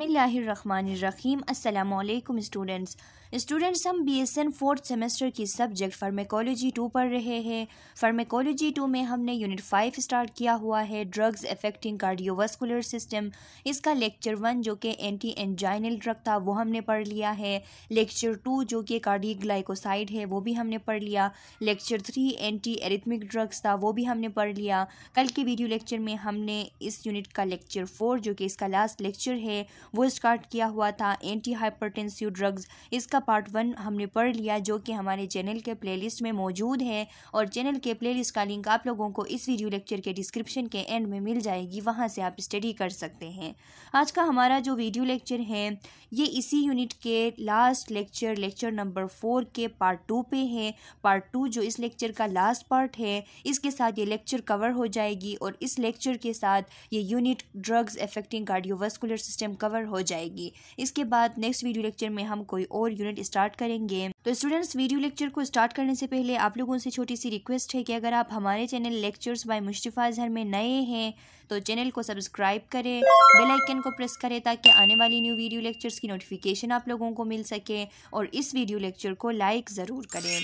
अस्सलाम students students हम B S N fourth semester की सब्जेक्ट फार्मेकोलॉजी टू पढ़ रहे हैं फार्मेकोलॉजी टू में हमने यूनिट फाइव स्टार्ट किया हुआ है ड्रग्स अफेक्टिंग कार्डियोवास्कुलर सिस्टम इसका लेक्चर वन जो कि एंटी एंजाइनल ड्रग था वो हमने पढ़ लिया है लेक्चर टू जो कि कार्डियग्लाइकोसाइड ग्लाइकोसाइड है वो भी हमने पढ़ लिया lecture three anti arrhythmic drugs था वो भी हमने पढ़ लिया कल के वीडियो लेक्चर में हमने इस यूनिट का लेक्चर फोर जो कि इसका लास्ट लेक्चर है वो स्टार्ट किया हुआ था एंटी हाइपरटेंसिव ड्रग्स इसका पार्ट वन हमने पढ़ लिया जो कि हमारे चैनल के प्लेलिस्ट में मौजूद है और चैनल के प्लेलिस्ट का लिंक आप लोगों को इस वीडियो लेक्चर के डिस्क्रिप्शन के एंड में मिल जाएगी वहाँ से आप स्टडी कर सकते हैं आज का हमारा जो वीडियो लेक्चर है ये इसी यूनिट के last lecture lecture number four के पार्ट टू पे है पार्ट टू जो इस लेक्चर का लास्ट पार्ट है इसके साथ ये लेक्चर कवर हो जाएगी और इस लेक्चर के साथ ये unit drugs affecting cardiovascular system cover cover हो जाएगी इसके बाद नेक्स्ट वीडियो लेक्चर में हम कोई और यूनिट स्टार्ट करेंगे तो स्टूडेंट्स वीडियो लेक्चर को स्टार्ट करने से पहले आप लोगों से छोटी सी रिक्वेस्ट है कि अगर आप हमारे channel lectures by Mustafa Azhar में नए हैं तो चैनल को सब्सक्राइब करें बेल आइकन को प्रेस करें ताकि आने वाली न्यू वीडियो लेक्चर्स की नोटिफिकेशन आप लोगों को मिल सके और इस वीडियो लेक्चर को लाइक ज़रूर करें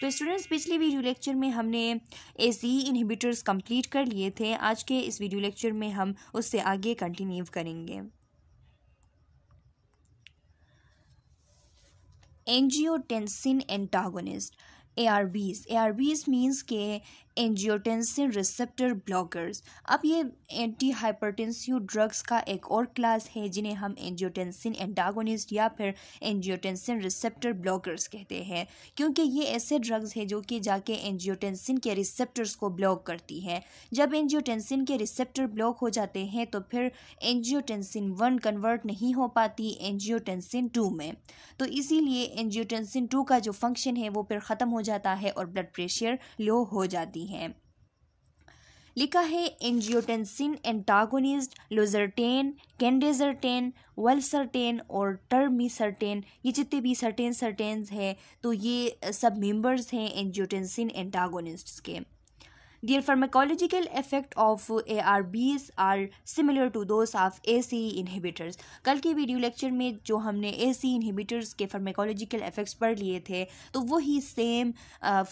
तो स्टूडेंट्स पिछले वीडियो लेक्चर में हमने ए सी इनहिबिटर्स कंप्लीट कर लिए थे आज के इस वीडियो लेक्चर में हम उससे आगे कंटिन्यू करेंगे angiotensin antagonist A R Bs means के एंजियोटेंसिन रिसेप्टर ब्लॉकर्स अब ये एंटी हाइपरटेंसिव ड्रग्स का एक और क्लास है जिन्हें हम एंजियोटेंसिन एंडागोनिस्ट या फिर एंजियोटेंसिन रिसेप्टर ब्लॉकर्स कहते हैं क्योंकि ये ऐसे ड्रग्स हैं जो कि जाके एंजियोटेंसिन के रिसेप्टर्स को ब्लॉक करती हैं जब एंजियोटेंसिन के रिसेप्टर ब्लॉक हो जाते हैं तो फिर एंजियोटेंसिन वन कन्वर्ट नहीं हो पाती एंजियोटेंसिन टू में तो इसीलिए एंजियोटेंसिन टू का जो फंक्शन है वो फिर ख़त्म हो जाता है और ब्लड प्रेशर लो हो जाती होती हैं लिखा है एंजियोटेंसिन एंटागोनिस्ट लोजरटेन कैंडेजरटेन वेलसरटेन और टर्मीसरटेन ये जितने भी सर्टेन सर्टेन्स हैं तो ये सब मेंबर्स हैं एंजियोटेंसिन एंटागोनिस्ट के Their pharmacological effect of ARBs are similar to those of AC inhibitors. कल के वीडियो लेक्चर में जो हमने AC inhibitors के pharmacological effects पढ़ लिए थे तो वही सेम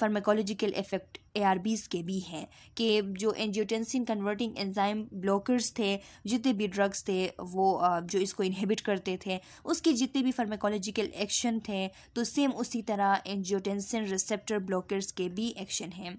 pharmacological effect ARBs के भी हैं कि जो एनजियोटेंसिन कन्वर्टिंग एंजाइम ब्लॉकर्स थे जितने भी ड्रग्स थे वो जो इसको इनहिबिट करते थे उसके जितने भी फार्माकोलॉजिकल एक्शन थे तो सेम उसी तरह एनजियोटेंसिन रिसेप्टर ब्लॉकर्स के भी एक्शन हैं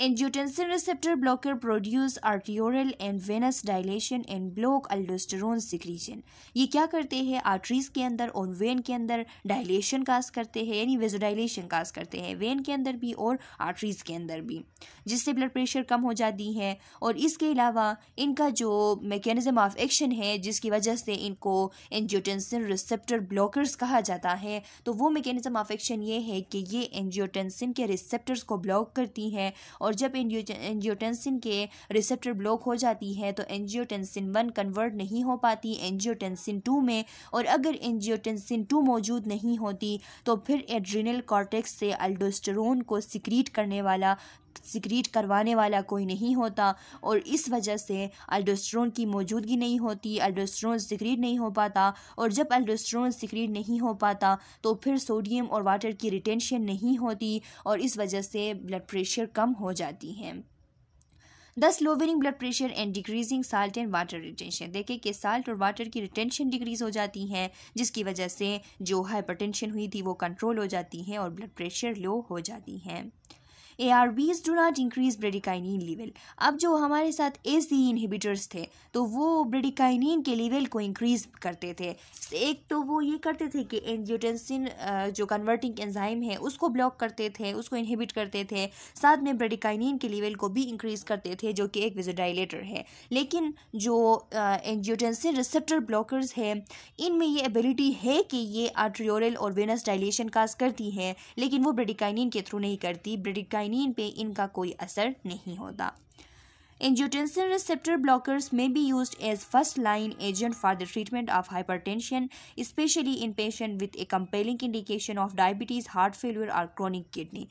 angiotensin receptor blocker produce arteriolar and venous dilation and block aldosterone secretion. ये क्या करते हैं आर्टरीज के अंदर और वेन के अंदर डायलेशन कास्ट करते हैं यानी वेजोडाइलेशन काज करते हैं वेन के अंदर भी और आर्टरीज के अंदर भी जिससे ब्लड प्रेशर कम हो जाती है और इसके अलावा इनका जो मेकेनिज़म ऑफ एक्शन है जिसकी वजह से इनको एनजियोटेंसिन रिसेप्टर ब्लॉकर्स कहा जाता है तो वो मेकेनिज़म ऑफ एक्शन ये है कि ये एनजियोटेंसिन के रिसेप्टर्स को ब्लॉक करती हैं और और जब एंजियोटेंसिन के रिसेप्टर ब्लॉक हो जाती है तो एंजियोटेंसिन वन कन्वर्ट नहीं हो पाती एंजियोटेंसिन टू में और अगर एंजियोटेंसिन टू मौजूद नहीं होती तो फिर एड्रिनल कॉर्टेक्स से अल्डोस्टरोन को सिक्रीट करने वाला सिक्रीट करवाने वाला कोई नहीं होता और इस वजह से अल्डोस्ट्रोन की मौजूदगी नहीं होती अल्डोस्ट्रोन सिक्रीट नहीं हो पाता और जब अल्डोस्ट्रोन सिक्रीट नहीं हो पाता तो फिर सोडियम और वाटर की रिटेंशन नहीं होती और इस वजह से ब्लड प्रेशर कम हो जाती है thus lowering blood pressure and decreasing salt and water retention देखिए कि साल्ट और वाटर की रिटेंशन डिक्रीज हो जाती है जिसकी वजह से जो हाइपरटेंशन हुई थी वो कंट्रोल हो जाती है और ब्लड प्रेशर लो हो जाती है A R Bs do not increase bradykinin level अब जो हमारे साथ ए सी इनहिबिटर्स थे तो वो ब्रेडिकाइनिन के लेवल को इंक्रीज करते थे एक तो वो ये करते थे कि एंजियोटेंसिन जो कन्वर्टिंग एंजाइम है उसको ब्लॉक करते थे उसको इनहिबिट करते थे साथ में ब्रेडिकाइनिन के लेवल को भी इंक्रीज करते थे जो कि एक विजोडाइलेटर है लेकिन जो एंजियोटेंसिन रिसेप्टर ब्लॉकर्स है इनमें ये एबिलिटी है कि ये आर्ट्रियोरल और वेनस डाइलेशन काज करती हैं लेकिन वो ब्रेडिकाइनिन के थ्रू नहीं करती ब्रेडिकाइन जायनीन पे इनका कोई असर नहीं होता angiotensin receptor blockers may be used as first line agent for the treatment of hypertension especially in patient with a compelling indication of diabetes heart failure और क्रॉनिक किडनी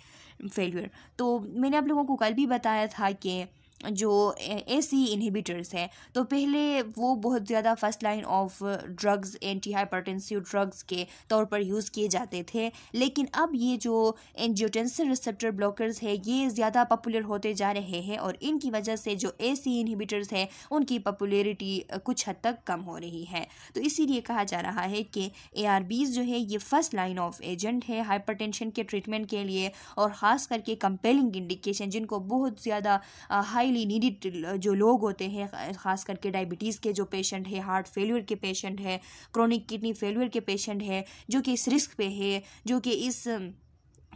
फेलियर तो मैंने आप लोगों को कल भी बताया था कि जो ए सी इनहिबिटर्स हैं तो पहले वो बहुत ज़्यादा first line of drugs anti hypertensive drugs के तौर पर यूज़ किए जाते थे लेकिन अब ये जो एनजियोटेंसिन रिसेप्टर ब्लॉकर्स है ये ज़्यादा पॉपुलर होते जा रहे हैं और इनकी वजह से जो ए सी इनहिबिटर्स हैं उनकी पॉपुलरिटी uh, कुछ हद तक कम हो रही है तो इसीलिए कहा जा रहा है कि ए आर बीज जो है ये फर्स्ट लाइन ऑफ एजेंट है हाइपर के ट्रीटमेंट के लिए और ख़ास करके कंपेलिंग इंडिकेशन जिनको बहुत ज़्यादा हाई uh, हाईली नीडिड जो लोग होते हैं ख़ास करके डायबिटीज़ के जो पेशेंट है हार्ट फेलियर के पेशेंट है क्रोनिक किडनी फेलियर के पेशेंट है जो कि इस रिस्क पे है जो कि इस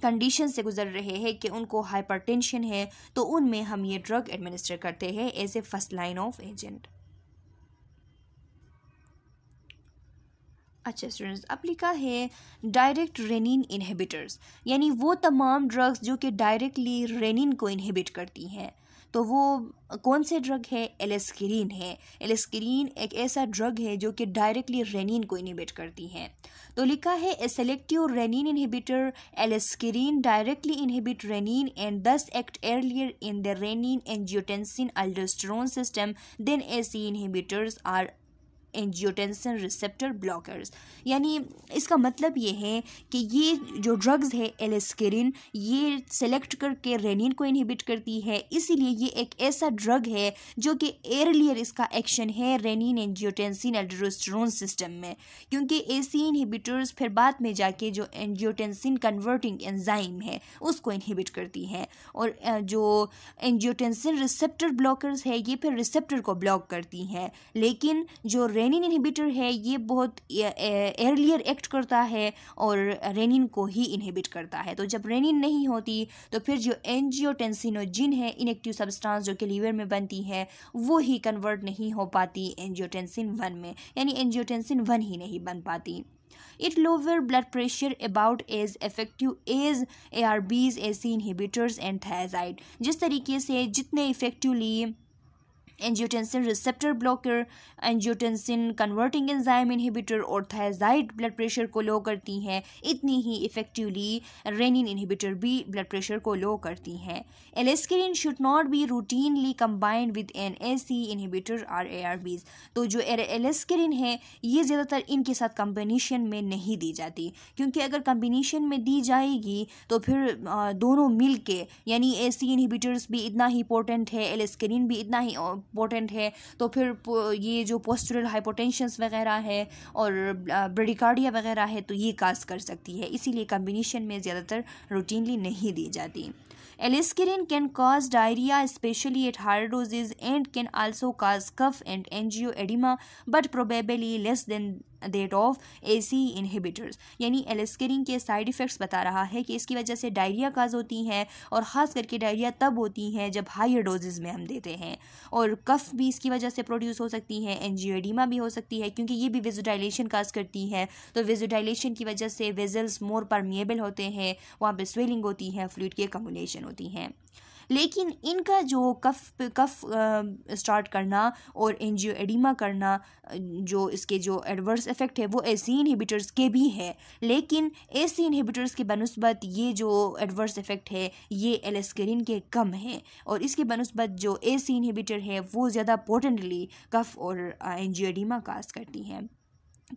कंडीशन से गुजर रहे हैं कि उनको हाइपरटेंशन है तो उनमें हम ये ड्रग एडमिनिस्टर करते हैं as a first line of agent अच्छा स्टूडेंट्स अब लिखा है डायरेक्ट रेनिन इनहिबिटर्स यानी वो तमाम ड्रग्स जो कि डायरेक्टली रेनिन को इनहिबिट करती हैं तो वो कौन से ड्रग है एलेस्किरीन है एलस्क्रीन एक ऐसा ड्रग है जो कि डायरेक्टली रेनिन को इनहिबिट करती है तो लिखा है a selective renin inhibitor aliskiren directly inhibit renin and thus act in the renin angiotensin angiotensin system then A C inhibitors or angiotensin receptor blockers यानी इसका मतलब ये है कि ये जो ड्रग्स है एलेस्केरिन ये सेलेक्ट करके रेनिन को इनहिबिट करती है इसीलिए ये एक ऐसा ड्रग है जो कि एयरलियर इसका एक्शन है रेनिन एंजियोटेंसिन एल्ड्रोस्ट्रोन सिस्टम में क्योंकि सी इनहिबिटर्स फिर बाद में जाके जो एंजियोटेंसिन कन्वर्टिंग एंजाइम है उसको इनहिबिट करती हैं और जो एंजियोटेंसिन रिसेप्टर ब्लॉकर्स है ये फिर रिसेप्टर को ब्लॉक करती हैं लेकिन जो रेनिन इनहिबिटर है ये बहुत एयरलियर एक्ट करता है और रेनिन को ही इनहिबिट करता है तो जब रेनिन नहीं होती तो फिर जो एनजियोटेंसिनोजिन है इनएक्टिव सब्सटेंस जो कि लीवर में बनती है वो ही कन्वर्ट नहीं हो पाती एनजियोटेंसिन वन में यानी एनजियोटेंसिन वन ही नहीं बन पाती it blood pressure about as effective as A R Bs A C inhibitors and thiazide जिस तरीके से जितने effectively angiotensin receptor blocker angiotensin converting enzyme inhibitor और थायजाइड ब्लड प्रेशर को लो करती हैं इतनी ही इफेक्टिवली रेनिन इनहिबिटर भी ब्लड प्रेशर को लो करती हैं aliskiren should not be routinely combined with an A C inhibitor or A R Bs तो जो एलेस्किरिन है ये ज़्यादातर इनके साथ कम्बिनीशन में नहीं दी जाती क्योंकि अगर कम्बिनीशन में दी जाएगी तो फिर दोनों मिल के यानी ए सी इनहिबिटर्स भी इतना ही इंपॉर्टेंट है एलेस्किरिन भी इतना ही इम्पोर्टेंट है तो फिर ये जो पोस्टरल हाइपोटेंशंस वगैरह है और ब्रेडिकार्डिया वगैरह है तो ये काज कर सकती है इसीलिए कम्बिनेशन में ज़्यादातर रूटीनली नहीं दी जाती aliskiren can cause diarrhoea especially at higher doses and can also cause cough and angioedema but probably less than that of A C inhibitors यानी एलस्करिंग के साइड इफ़ेक्ट्स बता रहा है कि इसकी वजह से डायरिया काज होती हैं और ख़ास करके डायरिया तब होती हैं जब हाइयर डोजेज़ में हम देते हैं और कफ़ भी इसकी वजह से प्रोड्यूस हो सकती हैं एनजियोडीमा भी हो सकती है क्योंकि ये भी विजोडाइलेशन काज करती है तो विजोडाइलेशन की वजह से वेजल्स मोर परमिएबल होते हैं वहाँ पर स्वेलिंग होती है फ्लूड की एकमुलेशन होती हैं लेकिन इनका जो कफ कफ स्टार्ट करना और एनजियो एडिमा करना जो इसके जो एडवर्स इफ़ेक्ट है वो एसी इनहिबिटर्स के भी है लेकिन एसी इनहिबिटर्स के बनस्बत ये जो एडवर्स इफ़ेक्ट है ये एलेस्करिन के कम है और इसके बनस्बत जो एसी इनहिबिटर है वो ज़्यादा पोटेंटली कफ और एडिमा काज करती हैं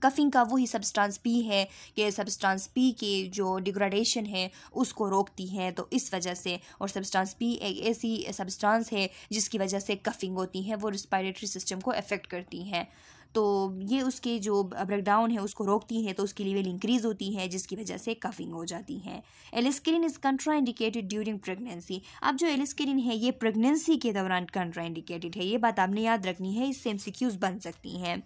कफिंग का वही सब्सटेंस पी है कि सब्सटेंस पी के जो डिग्रेडेशन है उसको रोकती है तो इस वजह से और सब्सटेंस पी एक ऐसी सब्सटेंस है जिसकी वजह से कफिंग होती है वो रिस्पायरेटरी सिस्टम को अफेक्ट करती हैं तो ये उसके जो ब्रेकडाउन है उसको रोकती है तो उसकी लेवल इंक्रीज़ होती है जिसकी वजह से कफिंग हो जाती है aliskiren is contraindicated during pregnancy अब जो एलिस्क्रीन है ये प्रेगनेंसी के दौरान कंट्रा इंडिकेटेड है ये बात आपने याद रखनी है इससे एम बन सकती हैं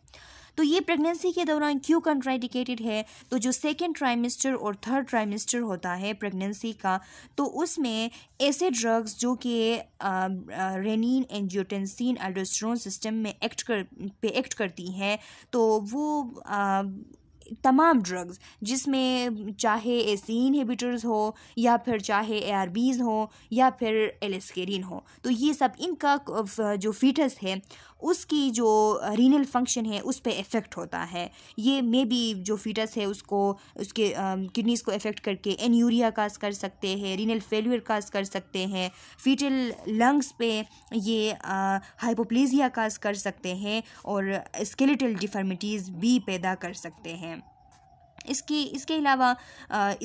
तो ये प्रेगनेंसी के दौरान क्यों कंट्राइडिकेटेड है तो जो सेकेंड ट्राइमेस्टर और थर्ड ट्राइमेस्टर होता है प्रेगनेंसी का तो उसमें ऐसे ड्रग्स जो कि रेनिन एंजियोटेंसिन एल्डोस्ट्रोन सिस्टम में एक्ट कर पे एक्ट करती हैं तो वो आ, तमाम ड्रग्स जिसमें चाहे ए सी इनहेबिटर्स हो या फिर चाहे ए आर बीज हो या फिर एलेस्केरिन हो तो ये सब इनका जो फीटस है उसकी जो रीनल फंक्शन है उस पर इफ़ेक्ट होता है ये मे बी जो फीटस है उसको उसके किडनीज़ को इफ़ेक्ट करके एन यूरिया काज कर सकते हैं रीनल फेलियर काज कर सकते हैं फीटल लंग्स पे ये हाइपोप्लेजिया काज कर सकते हैं और स्केलेटल डिफर्मिटीज़ भी पैदा कर सकते हैं इसकी इसके अलावा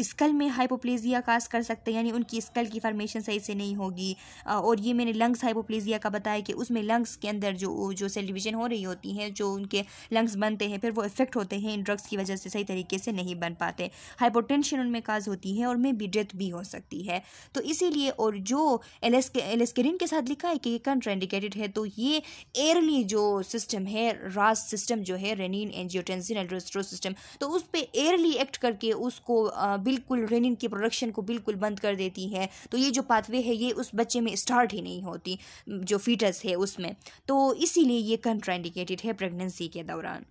स्कल में हाइपोप्लेजिया कास्ट कर सकते हैं यानी उनकी स्कल की फॉर्मेशन सही से नहीं होगी और ये मैंने लंग्स हाइपोप्लेजिया का बताया कि उसमें लंग्स के अंदर जो जो सेल डिवीजन हो रही होती हैं जो उनके लंग्स बनते हैं फिर वो इफेक्ट होते हैं इन ड्रग्स की वजह से सही तरीके से नहीं बन पाते हाइपोटेंशन उनमें काज होती है और मे भी डेथ भी हो सकती है तो इसीलिए और जो एलेस्के एलेस्केरिन के साथ लिखा है कि ये कंट्रेंडिकेटेड है तो ये एयरली जो सिस्टम है रास सिस्टम जो है रेनिन एंजियोटेंसिन एड्रोस्ट्रो सिस्टम तो उस पर एयर अवेयरली एक्ट करके उसको बिल्कुल रेनिन की प्रोडक्शन को बिल्कुल बंद कर देती है तो ये जो पाथवे है ये उस बच्चे में स्टार्ट ही नहीं होती जो फीटस है उसमें तो इसीलिए ये कंट्राइंडिकेटेड है प्रेगनेंसी के दौरान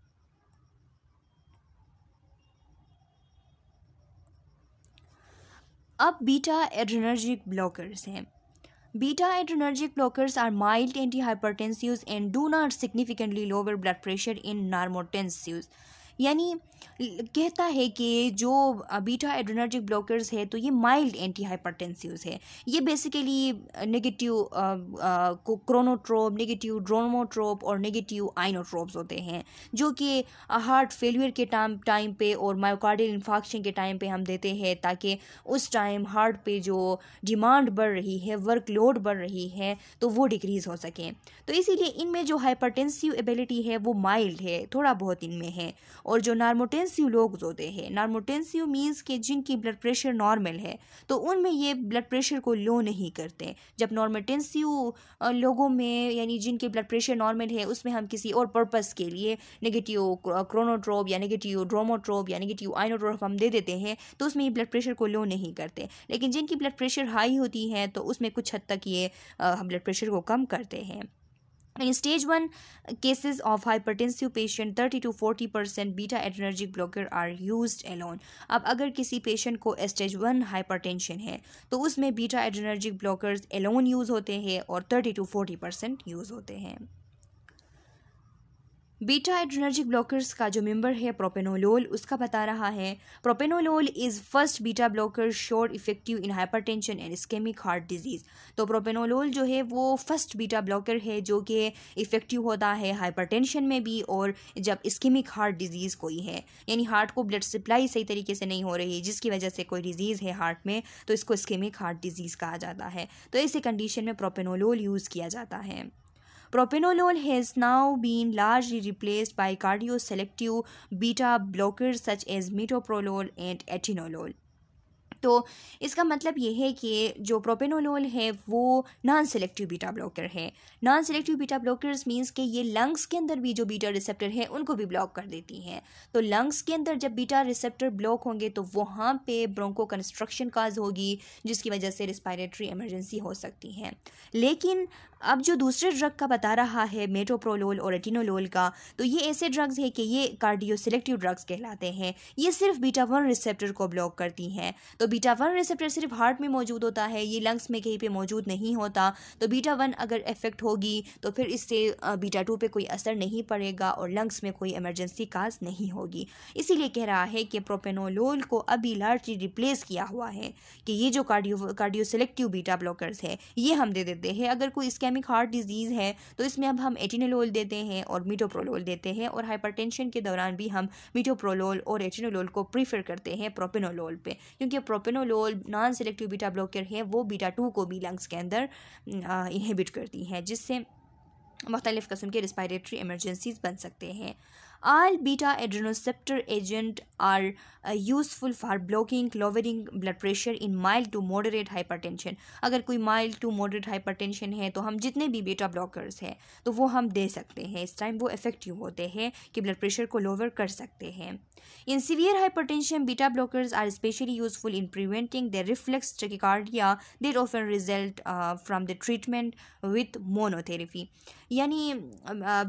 अब बीटा एड्रेनर्जिक ब्लॉकर्स हैं beta adrenergic blockers are mild anti antihypertensives and do not significantly lower blood pressure in normotensives. यानी कहता है कि जो बीटा एड्रोनर्जिक ब्लॉकर्स है तो ये माइल्ड एंटी हाइपरटेंसिव्स है ये basically negative chronotrope negative dromotrope और नेगेटिव आइनोट्रोप्स होते हैं जो कि हार्ट फेलियर के टाइम टाइम पे और मायोकार्डियल इन्फॉक्शन के टाइम पे हम देते हैं ताकि उस टाइम हार्ट पे जो डिमांड बढ़ रही है वर्कलोड बढ़ रही है तो वो डिक्रीज़ हो सकें तो इसीलिए इनमें जो हाइपरटेंसिव एबिलिटी है वो माइल्ड है थोड़ा बहुत इनमें है और जो नार्मोटेंसिव लोग होते हैं नार्मोटेंसिव मीन्स के जिनकी ब्लड प्रेशर नॉर्मल है तो उनमें ये ब्लड प्रेशर को लो नहीं करते जब नॉर्मोटेंसिव लोगों में यानी जिनके ब्लड प्रेशर नॉर्मल है उसमें हम किसी और पर्पज़ के लिए नेगेटिव क्रोनोट्रोप या नेगेटिव ड्रोमोट्रोप या नेगेटिव आइनोट्रोप हम दे देते हैं तो उसमें ये ब्लड प्रेशर को लो नहीं करते लेकिन जिनकी ब्लड प्रेशर हाई होती है तो उसमें कुछ हद तक ये हम ब्लड प्रेशर को कम करते हैं In stage 1 cases of hypertensive patient thirty to forty percent beta adrenergic blocker are used alone अब अगर किसी पेशेंट को स्टेज वन हाइपर टेंशन है तो उसमें beta adrenergic blocker alone use होते हैं और thirty to forty percent use होते हैं बीटा एड्रेनर्जिक ब्लॉकर्स का जो मेंबर है प्रोपेनोलोल उसका बता रहा है propranolol is first beta blocker shown effective in hypertension and ischaemic heart disease तो प्रोपेनोलोल जो है वो फर्स्ट बीटा ब्लॉकर है जो कि इफेक्टिव होता है हाइपरटेंशन में भी और जब स्केमिक हार्ट डिजीज़ कोई है यानी हार्ट को ब्लड सप्लाई सही तरीके से नहीं हो रही जिसकी वजह से कोई डिजीज़ है हार्ट में तो इसको स्केमिक हार्ट डिजीज़ कहा जाता है तो ऐसी कंडीशन में प्रोपेनोलोल यूज़ किया जाता है Propanolol has now been largely replaced by cardioselective beta blockers such as metoprolol and etinolol. तो इसका मतलब ये है कि जो प्रोपेनोलोल है वो नॉन सेलेक्टिव बीटा ब्लॉकर है non selective beta blockers means के ये लंग्स के अंदर भी जो बीटा रिसेप्टर है उनको भी ब्लॉक कर देती हैं तो लंग्स के अंदर जब बीटा रिसेप्टर ब्लॉक होंगे तो वहाँ पे ब्रोंको कंस्ट्रक्शन काज होगी जिसकी वजह से रिस्पायरेटरी इमरजेंसी हो सकती है लेकिन अब जो दूसरे ड्रग का बता रहा है मेटोप्रोलोल और एटिनोलोल का तो ये ऐसे ड्रग्स हैं कि ये कार्डियोसिलेक्टिव ड्रग्स कहलाते हैं ये सिर्फ बीटा वन रिसेप्टर को ब्लॉक करती हैं तो बीटा वन रिसेप्टर सिर्फ हार्ट में मौजूद होता है ये लंग्स में कहीं पर मौजूद नहीं होता तो बीटा वन अगर इफेक्ट होगी तो फिर इससे बीटा टू पर कोई असर नहीं पड़ेगा और लंग्स में कोई इमरजेंसी काज नहीं होगी इसीलिए कह रहा है कि प्रोपेनोलोल को अभी लार्जली रिप्लेस किया हुआ है कि ये जो कार्डियो कार्डियोसिलेक्टिव बीटा ब्लॉकर्स है ये हम दे देते हैं अगर कोई इसके इस्केमिक हार्ट डिजीज़ है तो इसमें अब हम एटिनोलोल देते हैं और मीटोप्रोलोल देते हैं और हाइपरटेंशन के दौरान भी हम मीटोप्रोलोल और एटिनोलोल को प्रीफर करते हैं प्रोपिनोलोल पे क्योंकि propranolol non selective beta blocker है वो बीटा टू को भी लंग्स के अंदर इन्हेबिट करती हैं जिससे मुख्तलिफ़ कस्म के रिस्पायरेटरी एमरजेंसीज बन सकते हैं All beta adrenoceptor agent are uh, useful for blocking, lowering blood pressure in mild to moderate hypertension. agar koi mild to moderate hypertension hai to hum jitne bhi beta blockers hai to wo hum de sakte hain is time wo effective hote hain ki blood pressure ko lower kar sakte hain In severe hypertension, beta blockers are especially useful in preventing the reflex tachycardia that often result uh, from the treatment with monotherapy. यानी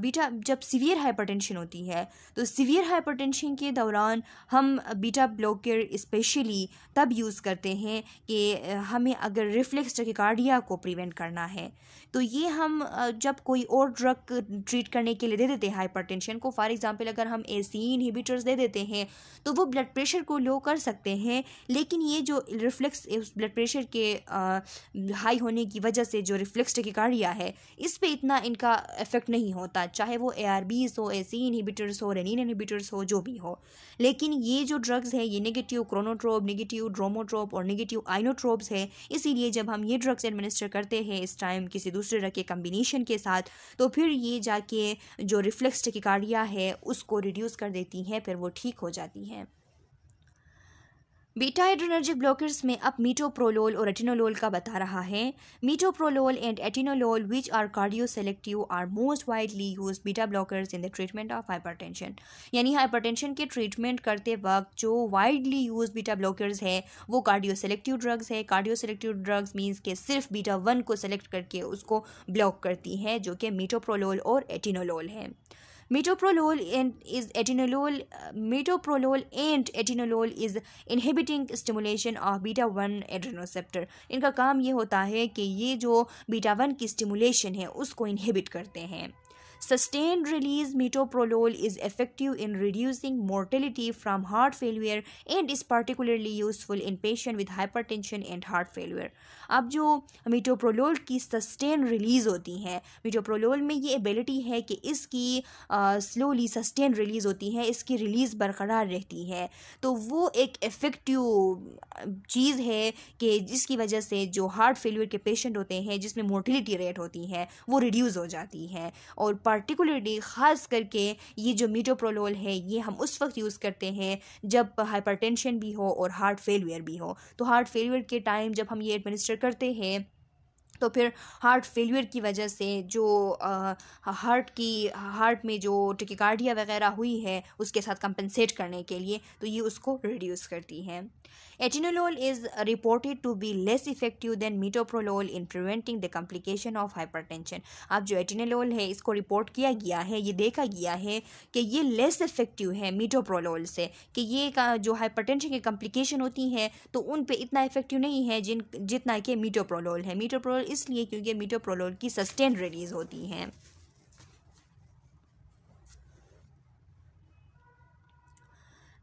beta जब severe hypertension होती है तो severe hypertension के दौरान हम beta blocker especially तब use करते हैं कि हमें अगर रिफ्लेक्स टकिकार्डिया को प्रिवेंट करना है तो ये हम जब कोई और ड्रग ट्रीट करने के लिए दे देते हैं हाइपरटेंशन को फॉर एग्जांपल अगर हम ए सी इनहिबिटर्स दे देते हैं तो वो ब्लड प्रेशर को लो कर सकते हैं लेकिन ये जो रिफ्लेक्स ब्लड प्रेशर के हाई होने की वजह से जो रिफ्लेक्स टकिकार्डिया है इस पर इतना इनका का इफ़ेक्ट नहीं होता चाहे वो ए आर बीज हो ए सी इनहिबिटर्स हो रेनिन इनहिबिटर्स हो जो भी हो लेकिन ये जो ड्रग्स है ये नेगेटिव क्रोनोट्रोप नेगेटिव ड्रोमोट्रोप और नेगेटिव आइनोट्रोप्स है इसीलिए जब हम ये ड्रग्स एडमिनिस्टर करते हैं इस टाइम किसी दूसरे ड्रग के कम्बिनेशन के साथ तो फिर ये जाके जो रिफ्लेक्स टिकार्डिया है उसको रिड्यूस कर देती हैं फिर वो ठीक हो जाती हैं बीटा एड्रोनर्जिक ब्लॉकर्स में अब मीटोप्रोलोल और एटिनोलोल का बता रहा है metoprolol and atenolol which are cardio selective are most widely used beta blockers in the treatment of hypertension यानी हाइपरटेंशन के ट्रीटमेंट करते वक्त जो वाइडली यूज बीटा ब्लॉकर्स है वो कार्डियो सेलेक्टिव ड्रग्स है कार्डियो सेलेक्टिव ड्रग्स मीन्स के सिर्फ बीटा वन को सेलेक्ट करके उसको ब्लॉक करती है जो कि मीटोप्रोलोल और एटिनोलोल है Metoprolol and is etinolol. Metoprolol and etinolol is inhibiting stimulation of beta 1 adrenoceptor inka kaam ye hota hai ki ye jo beta 1 ki stimulation hai usko inhibit karte hain sustained release metoprolol is effective in reducing mortality from heart failure and is particularly useful in patient with hypertension and heart failure अब जो मीटोप्रोलोल की sustain release होती हैं मीटोप्रोलोल में ये ability है कि इसकी स्लोली सस्टेन रिलीज़ होती है इसकी रिलीज़ बरकरार रहती है तो वो एक इफ़ेक्टिव चीज़ है कि जिसकी वजह से जो हार्ट फेलियर के पेशेंट होते हैं जिसमें मोर्टिलिटी रेट होती है वो रिड्यूज़ हो जाती है और पार्टिकुलरली ख़ास करके ये जो मीटोप्रोलोल है ये हम उस वक्त यूज़ करते हैं जब हाइपरटेंशन भी हो और हार्ट फेलियर भी हो तो हार्ट फेलियर के टाइम जब हम ये एडमिनिस्टर करते हैं तो फिर हार्ट फेलियर की वजह से जो आ, हार्ट की हार्ट में जो टिकिकार्डिया वगैरह हुई है उसके साथ कंपनसेट करने के लिए तो ये उसको रिड्यूस करती है atenolol is reported to be less effective than metoprolol in preventing the complication of tension अब जो एटिनोलोल है इसको रिपोर्ट किया गया है ये देखा गया है कि ये लेस इफेक्टिव है मीटोप्रोलोल से कि ये का जो टेंशन की कम्प्लिकेशन होती हैं तो उन पर इतना इफेक्टिव नहीं है जिन जितना कि मीटोप्रोलोल है मीटोप्रोल प्रोलोल इसलिए क्योंकि मीटोप्रोलोल की सस्टेन रिलीज होती हैं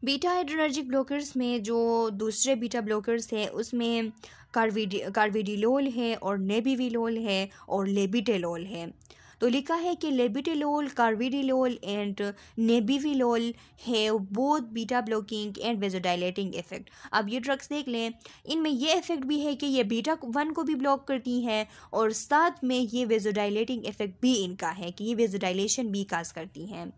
बीटा हाइड्रोनर्जिक ब्लॉकर्स में जो दूसरे बीटा ब्लॉकर्स हैं उसमें कार्विडी कार्विडिलोल है और नेबीविलोल है और लेबिटेलोल है तो लिखा है कि labetalol carvedilol and nebivolol have both beta blocking and vasodilating effect अब ये ड्रग्स देख लें इनमें यह इफेक्ट भी है कि ये बीटा वन को भी ब्लॉक करती हैं और साथ में ये वेजोडाइलेटिंग इफेक्ट भी इनका है कि ये वेजोडाइलेशन भी काज करती हैं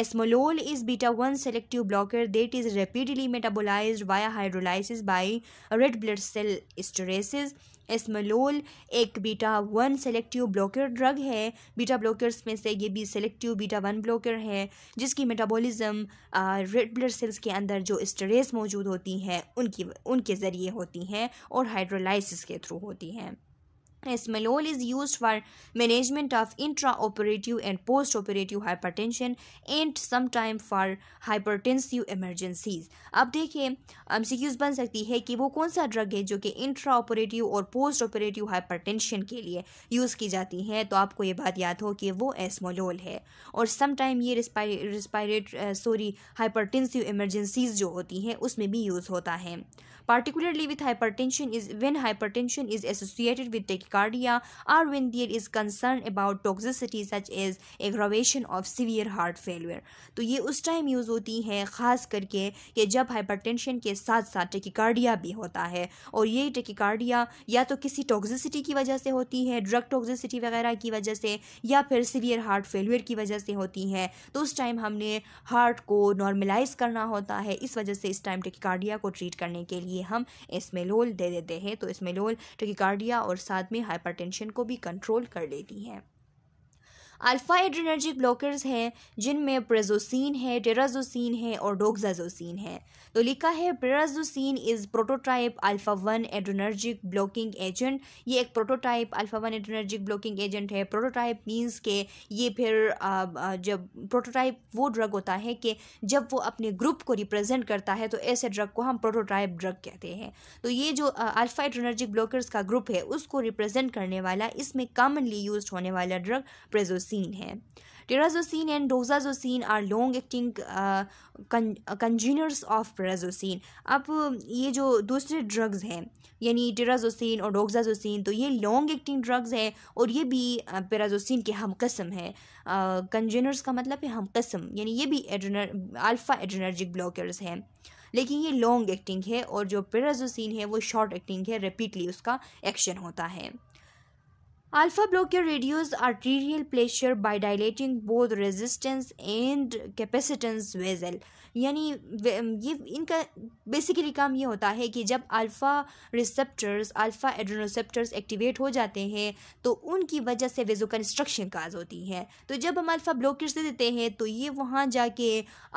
esmolol is beta one selective blocker that is rapidly metabolised by hydrolysis by red blood cell esterases esmolol एक beta one selective blocker drug है बीटा ब्लॉकर्स में से ये भी सेलेक्टिव बीटा वन ब्लॉकर है जिसकी मेटाबॉलिज्म रेड ब्लड सेल्स के अंदर जो स्टरेस मौजूद होती हैं उनकी उनके ज़रिए होती हैं और हाइड्रोलाइसिस के थ्रू होती हैं Esmolol is used for management of intraoperative and postoperative hypertension and for for hypertensive emergencies. अब देखिए एम बन सकती है कि वो कौन सा ड्रग है जो कि इंट्रा ऑपरेटिव और पोस्ट ऑपरेटिव हाइपरटेंशन के लिए यूज़ की जाती है तो आपको ये बात याद हो कि वो एस्मोलोल है और समटाइम ये रिस्पायरेट सॉरी हाइपरटेंसिव इमरजेंसीज जो होती हैं उसमें भी यूज़ होता है particularly with hypertension is when hypertension is associated with tachycardia or when there is concern about toxicity such as aggravation of severe heart failure तो ये उस टाइम यूज़ होती हैं ख़ास करके कि जब हाइपरटेंशन के साथ साथ टेकिकार्डिया भी होता है और ये टेकिकार्डिया या तो किसी टॉक्सिसिटी की वजह से होती है ड्रग टॉक्सिसिटी वगैरह की वजह से या फिर सीवियर हार्ट फेलियर की वजह से होती है तो उस टाइम हमने हार्ट को नॉर्मलाइज करना होता है इस वजह से इस टाइम टेकिकार्डिया को ट्रीट करने के लिए लिए हम इसमेलोल दे देते हैं तो इसमेलोल टिकार्डिया और साथ में हाइपरटेंशन को भी कंट्रोल कर लेती हैं अल्फ़ा एड्रेनर्जिक ब्लॉकर्स हैं जिनमें प्रेजोसिन है टेराजोसिन है और डोक्साजोसिन है तो लिखा है prazosin is prototype alpha one adrenergic blocking agent ये एक prototype alpha one adrenergic blocking agent है प्रोटोटाइप मीन्स के ये फिर जब प्रोटोटाइप वो ड्रग होता है कि जब वो अपने ग्रुप को रिप्रेजेंट करता है तो ऐसे ड्रग को हम प्रोटोटाइप ड्रग कहते हैं तो ये जो अल्फ़ा एड्रोनर्जिक ब्लॉकर्स का ग्रुप है उसको रिप्रेजेंट करने वाला इसमें कॉमनली यूज होने वाला ड्रग प्रेजोसिन है Terazosin and doxazosin are long acting congeners of prazosin अब ये जो दूसरे ड्रग्स हैं यानी टेराजोसिन और डोगजाजोसिन तो ये लॉन्ग एक्टिंग ड्रग्स हैं और ये भी पेराजोसिन uh, के हम कसम है कंजेनर्स का मतलब है हम कसम यानी ये भी एड्रनर अल्फ़ा एड्रनर्जिक ब्लॉकर्स हैं लेकिन ये लॉन्ग एक्टिंग है और जो पेराजोसिन है वो शॉर्ट एक्टिंग है रेपिडली उसका एक्शन होता है Alpha block your reduce arterial pressure by dilating both resistance and capacitance vessel यानी ये इनका बेसिकली काम ये होता है कि जब alpha receptors alpha adrenoceptors activate हो जाते हैं तो उनकी वजह से वेजो कंस्ट्रक्शन काज होती है तो जब हम अल्फ़ा ब्लॉकर्स दे देते हैं तो ये वहाँ जाके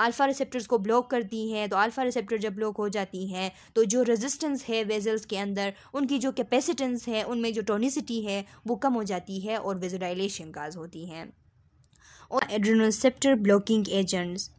अल्फ़ा रिसेप्टर्स को ब्लॉक करती हैं तो अल्फ़ा रिसेप्टर जब ब्लॉक हो जाती हैं तो जो रेजिस्टेंस है वेजल्स के अंदर उनकी जो कैपेसिटेंस है उनमें जो टोनिसिटी है वो कम हो जाती है और विजुलाइजेशन काज होती हैं और adrenoceptor blocking agents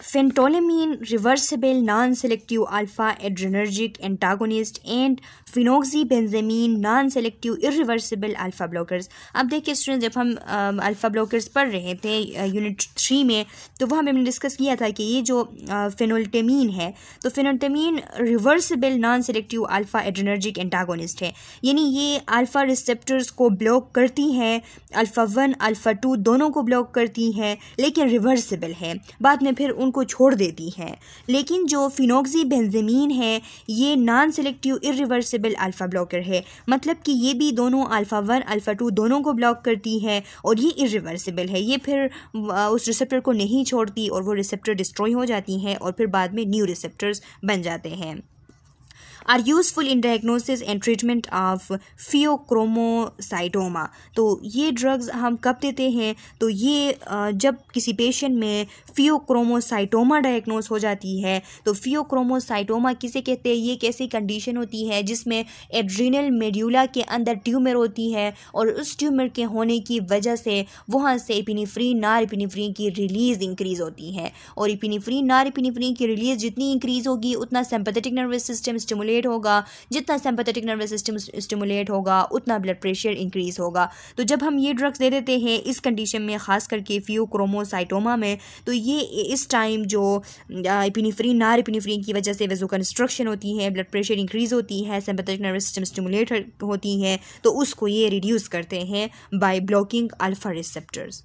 phentolamine reversible non-selective alpha adrenergic antagonist and phenoxybenzamine non-selective irreversible alpha blockers अब देखिए स्टूडेंट जब हम अल्फ़ा um, ब्लॉकर्स पढ़ रहे थे यूनिट uh, थ्री में तो वह हमने डिस्कस किया था कि ये जो फेनोल्टेमीन uh, है तो phentolamine reversible non selective alpha adrenergic antagonist है यानी ये अल्फ़ा रिसेप्टर्स को ब्लॉक करती हैं अल्फ़ा वन अल्फ़ा टू दोनों को ब्लॉक करती हैं लेकिन रिवर्सिबल है बाद में फिर उनको छोड़ देती हैं लेकिन जो फिनोक्सी बेंजमीन है ये non selective irreversible alpha blocker है मतलब कि ये भी दोनों अल्फ़ा वन अल्फ़ा टू दोनों को ब्लॉक करती है और ये इरिवर्सिबल है ये फिर उस रिसेप्टर को नहीं छोड़ती और वो रिसेप्टर डिस्ट्रॉय हो जाती हैं और फिर बाद में न्यू रिसेप्टर्स बन जाते हैं are useful in diagnosis and treatment of phaeochromocytoma तो ये ड्रग्स हम कब देते हैं तो ये जब किसी पेशेंट में फियोक्रोमोसाइटोमा डायग्नोस हो जाती है तो फियोक्रोमोसाइटोमा किसे कहते हैं ये एक ऐसी कंडीशन होती है जिसमें एड्रीनल मेड्यूला के अंदर ट्यूमर होती है और उस ट्यूमर के होने की वजह से वहाँ से इपिनिफ्री नार इपिनिफ्री की रिलीज़ इंक्रीज़ होती है और इपिनिफ्री नार इपिनिफ्री की रिलीज़ जितनी इंक्रीज़ होगी उतना sympathetic nervous system stimulate stimulate होगा जितना सेम्पथेटिक नर्वस सिस्टम स्टिमुलेट होगा उतना ब्लड प्रेशर इंक्रीज़ होगा तो जब हम ये ड्रग्स दे देते हैं इस कंडीशन में ख़ास करके फ्यू क्रोमोसाइटोमा में तो ये इस टाइम जो इपिनिफ्री नार इपिनिफ्री की वजह से वेजो कंस्ट्रक्शन होती है ब्लड प्रेशर इंक्रीज़ होती है सेम्पथेटिक नर्वस सिस्टम स्टिमुलेट होती हैं तो उसको ये रिड्यूस करते हैं by blocking alpha receptors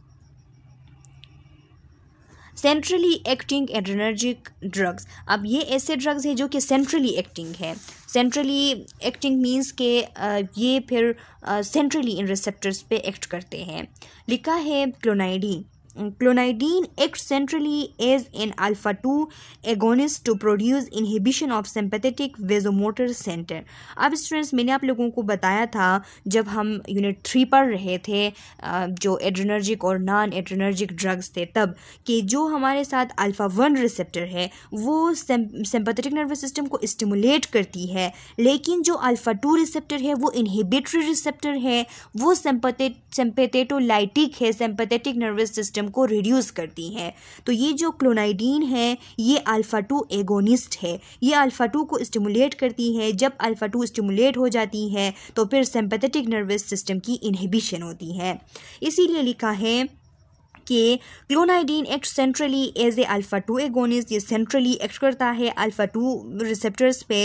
centrally acting adrenergic drugs अब ये ऐसे ड्रग्स है जो कि सेंट्रली एक्टिंग है सेंट्रली एक्टिंग मीन्स के ये फिर सेंट्रली इन रिसेप्टर्स पे एक्ट करते हैं लिखा है clonidine clonidine act centrally as in alpha two agonist to produce inhibition of sympathetic vasomotor centre अब स्टूडेंट्स मैंने आप लोगों को बताया था जब हम यूनिट थ्री पढ़ रहे थे जो एड्रेनर्जिक और नॉन एड्रेनर्जिक ड्रग्स थे तब कि जो हमारे साथ अल्फ़ा वन रिसेप्टर है वो सिंपथेटिक नर्वस सिस्टम को स्टिमुलेट करती है लेकिन जो अल्फ़ा टू रिसेप्टर है वो इनहिबिटरी रिसेप्टर है वो सेम्पेटेटोलाइटिक है सेम्पथेटिक नर्वस सिस्टम को रिड्यूस करती हैं तो ये जो क्लोनाइडीन है ये अल्फ़ा टू एगोनिस्ट है ये अल्फ़ा टू को स्टिमुलेट करती है जब अल्फ़ा टू स्टिमुलेट हो जाती है तो फिर सिंपथेटिक नर्वस सिस्टम की इनहिबिशन होती है इसीलिए लिखा है कि clonidine act centrally as a alpha two agonist ये सेंट्रली एक्ट करता है अल्फ़ा टू रिसेप्टर्स पे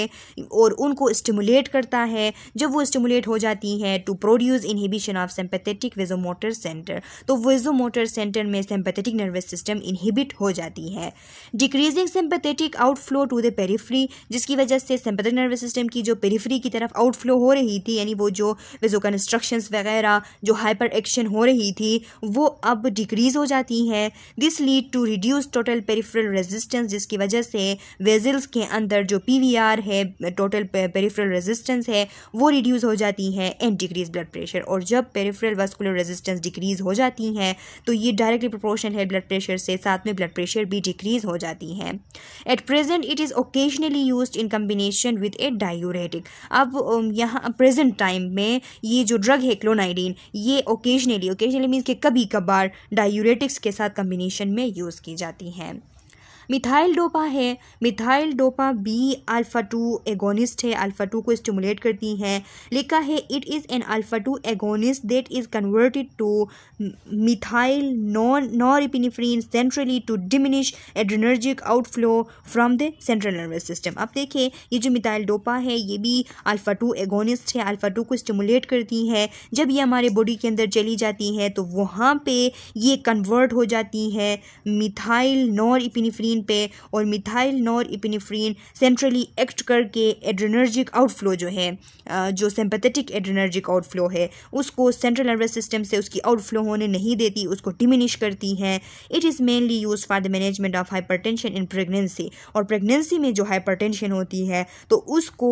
और उनको स्टिमुलेट करता है जब वो स्टिमुलेट हो जाती है to produce inhibition of sympathetic vasomotor centre तो वेजोमोटर सेंटर में सेम्पेथेटिक नर्वस सिस्टम इनहिबिट हो जाती है decreasing sympathetic outflow to the periphery जिसकी वजह से सेम्पेथेटिक नर्वस सिस्टम की जो पेरीफ्री की तरफ आउटफ्लो हो रही थी यानी वो जो वेजो कंस्ट्रक्शन वगैरह जो हाइपर एक्शन हो रही थी वो अब डिक्रीज हो जाती है this lead to reduce total peripheral resistance जिसकी वजह से वेजल्स के अंदर जो पी है टोटल पेरिफ्रल रेजिस्टेंस है वो रिड्यूस हो जाती है एंड डिक्रीज ब्लड प्रेशर और जब पेरिफ्रल वस्कुलर रेजिस्टेंस डिक्रीज हो जाती है तो ये डायरेक्टली प्रोपोर्शनल है ब्लड प्रेशर से साथ में ब्लड प्रेशर भी डिक्रीज हो जाती है at present it is occasionally use in combination with a diuretic अब um, यहाँ प्रेजेंट टाइम में ये जो ड्रग है क्लोनाइडीन ये ओकेजनली ओकेजनली मीन्स के कभी कभार डाय यूरेटिक्स के साथ कम्बिनेशन में यूज़ की जाती हैं मिथाइल डोपा है methyl dopa B alpha two agonist है अल्फ़ा टू को स्टिमुलेट करती है लिखा है it is an alpha two agonist that is converted to methyl non norepinephrine centrally to diminish adrenergic outflow from the central nervous system अब देखिए ये जो मिथाइल डोपा है ये भी अल्फ़ा टू एगोनिस्ट है अल्फ़ा टू को स्टिमुलेट करती है जब ये हमारे बॉडी के अंदर चली जाती है तो वहाँ पे ये कन्वर्ट हो जाती है मिथाइल नॉर इपिनिफ्रीन एपिनेफ्रीन पे और methyl nor epinephrine centrally act करके एड्रेनर्जिक आउटफ्लो जो है जो सेम्पथेटिक एड्रेनर्जिक आउटफ्लो है उसको सेंट्रल नर्वस सिस्टम से उसकी आउटफ्लो होने नहीं देती उसको डिमिनिश करती है it is mainly use for the management of tension in pregnancy और प्रेगनेंसी में जो टेंशन होती है तो उसको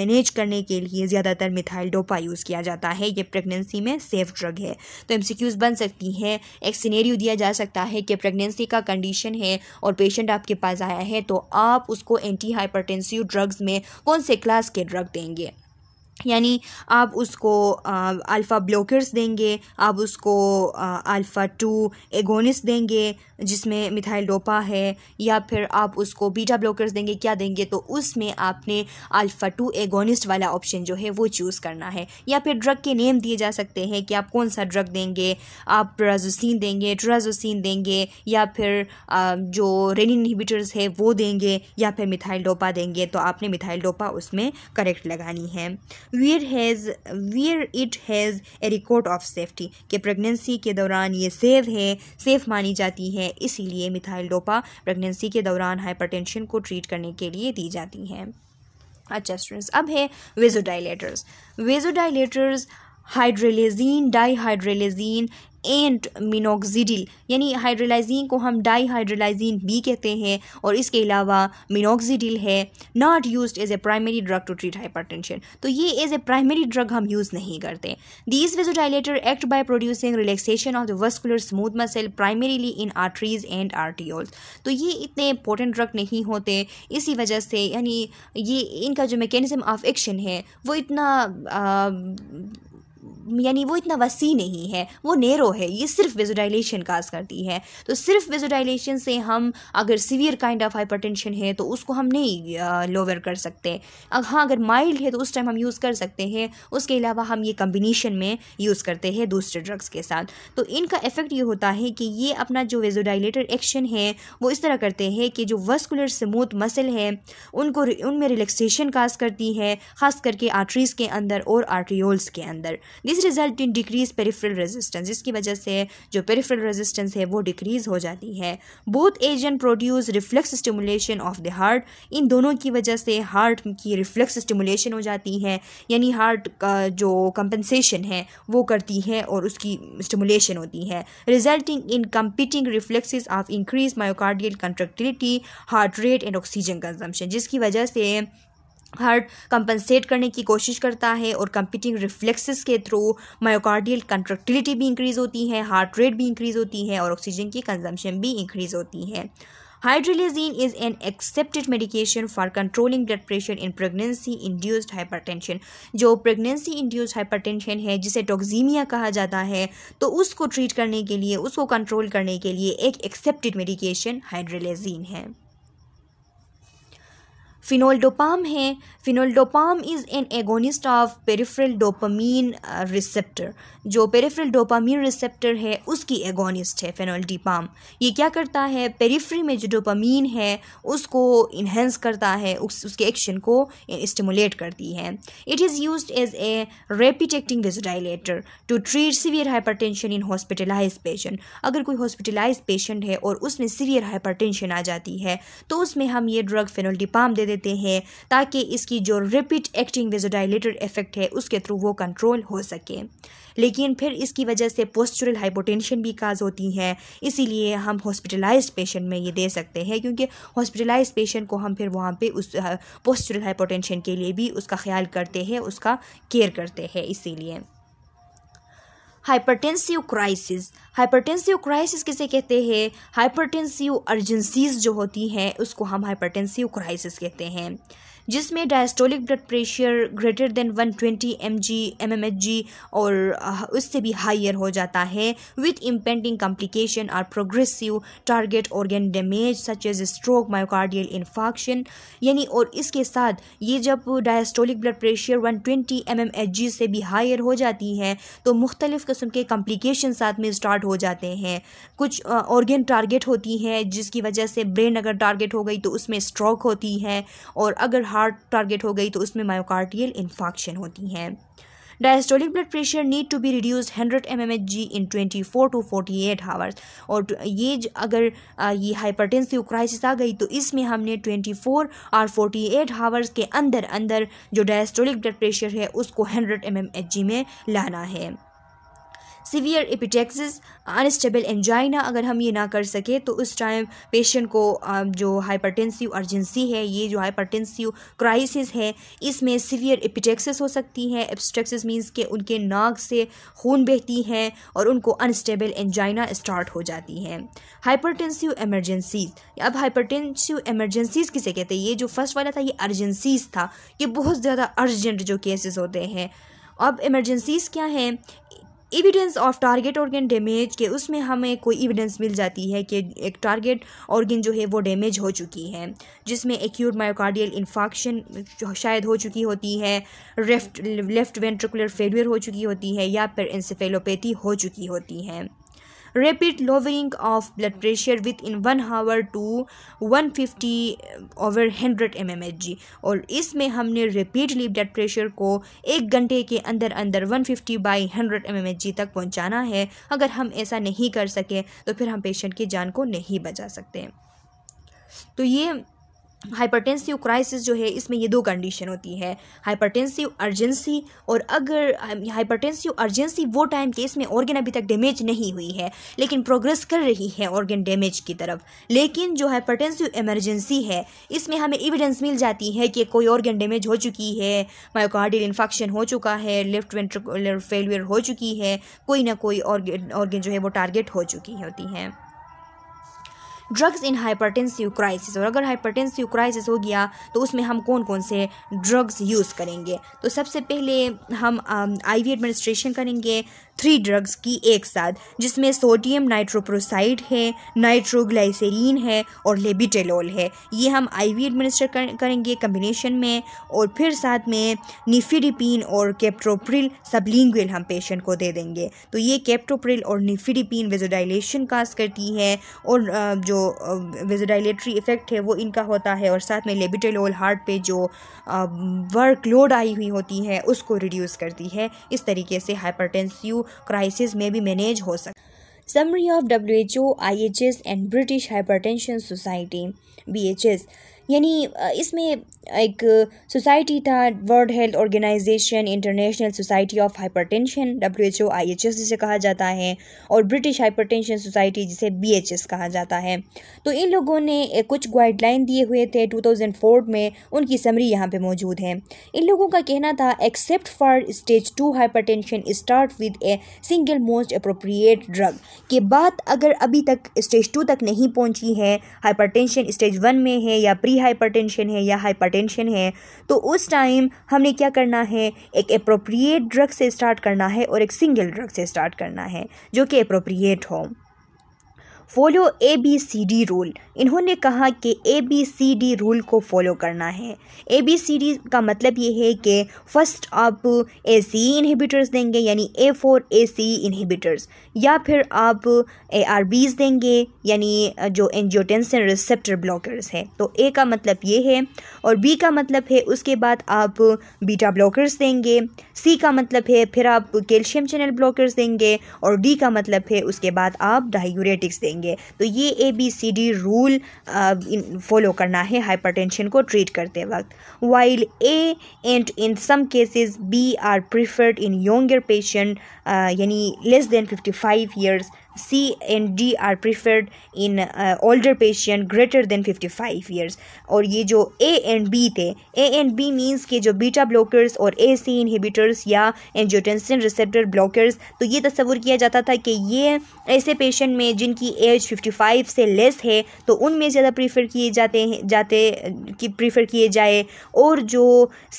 मैनेज करने के लिए ज़्यादातर मिथाइल डोपा यूज़ किया जाता है ये प्रेगनेंसी में सेफ ड्रग है तो एम बन सकती है एक सीनेरियो दिया जा सकता है कि प्रेगनेंसी का कंडीशन है और पेशेंट पेशेंट आपके पास आया है तो आप उसको एंटी हाइपरटेंसिव ड्रग्स में कौन से क्लास के ड्रग देंगे यानी आप उसको अल्फ़ा ब्लॉकर्स देंगे आप उसको अल्फ़ा टू एगोनिस देंगे जिसमें मिथाइल डोपा है या फिर आप उसको बीटा ब्लॉकर्स देंगे क्या देंगे तो उसमें आपने अल्फ़ा टू एगोनिस्ट वाला ऑप्शन जो है वो चूज़ करना है या फिर ड्रग के नेम दिए जा सकते हैं कि आप कौन सा ड्रग देंगे आप ट्राजोसिन देंगे ट्राजोसिन देंगे या फिर जो रेन इनहिबिटर्स है वो देंगे या फिर मिथाइल डोपा देंगे तो आपने मिथाइल डोपा उसमें करेक्ट लगानी है where has where it has a record of safety कि प्रेगनेंसी के दौरान ये सेव है सेफ मानी जाती है इसीलिए मिथाइल डोपा प्रेगनेंसी के दौरान हाइपरटेंशन को ट्रीट करने के लिए दी जाती है अच्छा स्टूडेंट्स अब है वेजोडाइलेटर्स वेजोडाइलेटर्स हाइड्रेलेजीन डाईहाइड्रेलेजीन एंड मिनोक्सिडिल यानी हाइड्रोलाइजीन को हम डाई हाइड्रोलाइजीन भी कहते हैं और इसके अलावा मिनोक्सिडिल है not use as a primary drug to treat hypertension तो ये एज ए प्राइमरी ड्रग हम यूज़ नहीं करते these vasodilator act by producing relaxation of the vascular smooth muscle primarily in arteries and arterioles तो ये इतने important drug नहीं होते इसी वजह से यानी ये इनका जो मेकेनिज्म ऑफ एक्शन है वो इतना आ, यानी वो इतना वसी नहीं है वो नेरो है ये सिर्फ विजुडाइलेशन काज करती है तो सिर्फ विजुडाइलेशन से हम अगर सीवियर काइंड ऑफ टेंशन है तो उसको हम नहीं लोअर कर सकते हाँ अगर माइल्ड है तो उस टाइम हम यूज़ कर सकते हैं उसके अलावा हम ये कम्बिनीशन में यूज़ करते हैं दूसरे ड्रग्स के साथ तो इनका इफ़ेक्ट ये होता है कि ये अपना जो वेजोडाइलेटर एक्शन है वो इस तरह करते हैं कि जो वस्कुलर स्मूथ मसल है उनको उनमें रिलैक्सेशन काज करती है ख़ास करके आर्टरीज़ के अंदर और आर्ट्रियोल्स के अंदर this result in decrease peripheral resistance इसकी वजह से जो पेरिफ्रल रेजिस्टेंस है वो डिक्रीज हो जाती है both agent produce reflex stimulation of the heart इन दोनों की वजह से हार्ट की रिफ्लेक्स स्टिमुलेशन हो जाती है यानी हार्ट का जो कंपनसेशन है वो करती है और उसकी स्टिमुलेशन होती है resulting in competing reflexes of increase myocardial contractility heart rate and oxygen consumption जिसकी वजह से हार्ट कंपनसेट करने की कोशिश करता है और कंपीटिंग रिफ्लेक्सेस के थ्रू मायोकार्डियल कंट्रक्टिलिटी भी इंक्रीज़ होती है हार्ट रेट भी इंक्रीज़ होती है और ऑक्सीजन की कंजम्पशन भी इंक्रीज़ होती है hydralazine is an accepted medication for controlling blood pressure in pregnancy induced hypertension जो प्रेगनेंसी इंड्यूस्ड हाइपरटेंशन है जिसे टॉक्जीमिया कहा जाता है तो उसको ट्रीट करने के लिए उसको कंट्रोल करने के लिए एक एक्सेप्टेड मेडिकेशन हाइड्रेलेजीन है फिनोलडोपाम है fenoldopam is an agonist of peripheral dopamine receptor जो पेरिफ्रल डोपामीन रिसेप्टर है उसकी एगोनिस्ट है फिनोलडीपाम ये क्या करता है पेरिफ्री में जो डोपामीन है उसको इन्हेंस करता है उस, उसके एक्शन को स्टिमुलेट करती है it is use as a rapid acting vasodilator to treat severe hypertension in hospitalize patient अगर कोई हॉस्पिटलाइज पेशेंट है और उसमें सीवियर हाइपर टेंशन आ जाती है तो उसमें हम ये ड्रग फिनोलडीपाम दे देते देते हैं ताकि इसकी जो रिपीट एक्टिंग वेजोडाइलेटेड इफेक्ट है उसके थ्रू वो कंट्रोल हो सके लेकिन फिर इसकी वजह से पोस्टुरल हाइपोटेंशन भी काज होती है इसीलिए हम हॉस्पिटलाइज पेशेंट में ये दे सकते हैं क्योंकि हॉस्पिटलाइज पेशेंट को हम फिर वहाँ पे उस पोस्टुरल हाइपोटेंशन के लिए भी उसका ख्याल करते हैं उसका केयर करते हैं इसीलिए हाइपरटेंसिव क्राइसिस हाइपरटेंसिव क्राइसिस किसे कहते हैं हाइपरटेंसिव अर्जेंसीज जो होती हैं उसको हम हाइपरटेंसिव क्राइसिस कहते हैं जिसमें diastolic blood pressure greater than 120 twenty M G और उससे भी हायर हो जाता है with impending complication or progressive target organ damage such as stroke myocardial infarction यानी और इसके साथ ये जब diastolic blood pressure 120 twenty mm से भी हायर हो जाती है तो मुख्तलिफ़ कस्म के कॉम्प्लिकेशन साथ में स्टार्ट हो जाते हैं कुछ ऑर्गेन टारगेट होती हैं जिसकी वजह से ब्रेन अगर टारगेट हो गई तो उसमें स्ट्रोक होती है और अगर हार्ट हार्ट टारगेट हो गई तो उसमें मायोकार्डियल इन्फॉक्शन होती हैं diastolic blood pressure need to be reduce hundred M M H G in twenty four to forty eight hours और ये अगर ये हाइपरटेंसिव क्राइसिस आ गई तो इसमें हमने ट्वेंटी फोर और फोर्टी एट हावर्स के अंदर अंदर जो डायस्टोलिक ब्लड प्रेशर है उसको hundred M M H G में लाना है सीवियर एपिटेक्सिस अनस्टेबल एंजाइना अगर हम ये ना कर सके तो उस टाइम पेशेंट को जो हाइपरटेंसिव अर्जेंसी है ये जो हाइपरटेंसिव क्राइसिस है इसमें सीवियर एपिटेक्सिस हो सकती है एब्सटेक्सिस मीन्स के उनके नाक से खून बहती है और उनको अनस्टेबल एंजाइना स्टार्ट हो जाती है हाइपरटेंसिव एमरजेंसीज अब हाइपरटेंसिव एमरजेंसीज किसे कहते हैं ये जो फर्स्ट वाला था ये अर्जेंसीज था ये बहुत ज़्यादा अर्जेंट जो केसेस होते हैं अब इमरजेंसीज क्या हैं evidence of target organ damage के उसमें हमें कोई एविडेंस मिल जाती है कि एक टारगेट ऑर्गन जो है वो डैमेज हो चुकी है जिसमें एक्यूट मायोकार्डियल इन्फाक्शन शायद हो चुकी होती है लेफ्ट लेफ्ट वेंट्रिकुलर फेलियर हो चुकी होती है या फिर इंसेफेलोपैथी हो चुकी होती है lowering of blood pressure within one hour to 150 over hundred H G और इसमें हमने रेपिडली ब्लड प्रेशर को एक घंटे के अंदर अंदर 150 फिफ्टी बाई हंड्रेड एम तक पहुंचाना है अगर हम ऐसा नहीं कर सके तो फिर हम पेशेंट की जान को नहीं बचा सकते तो ये हाइपरटेंसिव क्राइसिस जो है इसमें ये दो कंडीशन होती है हाइपरटेंसिव अर्जेंसी और अगर हाइपरटेंसिव अर्जेंसी वो टाइम के इसमें ऑर्गन अभी तक डैमेज नहीं हुई है लेकिन प्रोग्रेस कर रही है ऑर्गन डैमेज की तरफ लेकिन जो हाइपरटेंसिव इमरजेंसी है इसमें हमें एविडेंस मिल जाती है कि कोई ऑर्गन डैमेज हो चुकी है मायोकार्डियल इन्फेक्शन हो चुका है लेफ्ट वेंट्रिकुलर फेलियर हो चुकी है कोई ना कोई ऑर्गन जो है वो टारगेट हो चुकी होती हैं ड्रग्स इन हाइपरटेंसिव क्राइसिस और अगर हाइपरटेंसिव क्राइसिस हो गया तो उसमें हम कौन कौन से ड्रग्स यूज़ करेंगे तो सबसे पहले हम आई वी एडमिनिस्ट्रेशन करेंगे थ्री ड्रग्स की एक साथ जिसमें सोडियम नाइट्रोप्रोसाइड है नाइट्रोग्लाइसरीन है और लेबिटेलोल है ये हम आईवी एडमिनिस्टर करेंगे कम्बिनेशन में और फिर साथ में निफिडिपिन और कैप्टोप्रिल सबलिंगुअल हम पेशेंट को दे देंगे तो ये कैप्टोप्रिल और निफिडिपिन वेजोडाइलेशन काज करती है और जो जो विजोडाइलेटरी इफ़ेक्ट है वो इनका होता है और साथ में लेबिटेलोल हार्ट पे जो वर्क लोड आई हुई होती है उसको रिड्यूस करती है इस तरीके से हाइपरटेंसिव क्राइसिस में भी मैनेज हो सकता H S and British hypertension society B H S यानी इसमें एक सोसाइटी था world health organization international society of hypertension W H O I H S जिसे कहा जाता है और ब्रिटिश हाइपरटेंशन सोसाइटी जिसे बी एच एस कहा जाता है तो इन लोगों ने कुछ गाइडलाइन दिए हुए थे टू थाउजेंड फोर में उनकी समरी यहाँ पे मौजूद है इन लोगों का कहना था except for stage two hyper start with a single most appropriate drug के बाद अगर अभी तक स्टेज टू तक नहीं पहुँची है हाइपर स्टेज वन में है या प्री हाइपरटेंशन है या हाइपरटेंशन है तो उस टाइम हमने क्या करना है एक अप्रोप्रिएट ड्रग से स्टार्ट करना है और एक सिंगल ड्रग से स्टार्ट करना है जो कि अप्रोप्रिएट हो follow A B C D rule इन्होंने कहा कि A B C D rule को फॉलो करना है ए बी सी डी का मतलब ये है कि फ़र्स्ट आप ए सी इन्हीबिटर्स देंगे यानी ए फोर ए सी इन्हीबिटर्स या फिर आप ए आर बीज देंगे यानी जो एनजियोटेंसन रिसेप्टर ब्लॉकर्स है तो ए का मतलब ये है और बी का मतलब है उसके बाद आप बीटा ब्लॉकर्स देंगे सी का मतलब है फिर आप कैल्शियम चैनल ब्लॉकर्स देंगे और डी का मतलब है उसके बाद आप डायूरेटिक्स देंगे करेंगे तो ये A B C D rule follow करना है हाइपरटेंशन को ट्रीट करते वक्त while A and in some cases B are preferred in younger patient यानी less than fifty five years C and D are preferred in uh, older patient greater than 55 years और ये जो A and B थे A and B means के जो beta blockers और A C inhibitors या angiotensin receptor blockers तो ये तस्वुर किया जाता था कि ये ऐसे पेशेंट में जिनकी एज 55 से लेस है तो उनमें ज़्यादा प्रीफर किए जाते हैं जाते कि प्रीफर किए जाए और जो